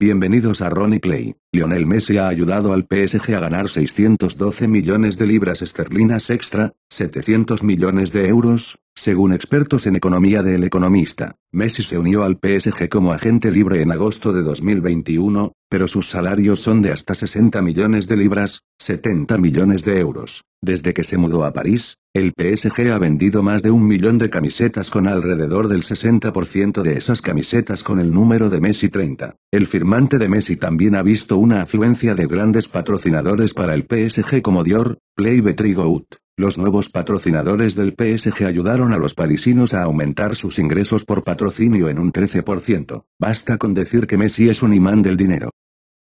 Bienvenidos a Ronnie Play. Lionel Messi ha ayudado al PSG a ganar 612 millones de libras esterlinas extra, 700 millones de euros, según expertos en economía del Economista. Messi se unió al PSG como agente libre en agosto de 2021, pero sus salarios son de hasta 60 millones de libras, 70 millones de euros. Desde que se mudó a París, el PSG ha vendido más de un millón de camisetas con alrededor del 60% de esas camisetas con el número de Messi 30. El firmante de Messi también ha visto una afluencia de grandes patrocinadores para el PSG como Dior, Play y Los nuevos patrocinadores del PSG ayudaron a los parisinos a aumentar sus ingresos por patrocinio en un 13%. Basta con decir que Messi es un imán del dinero.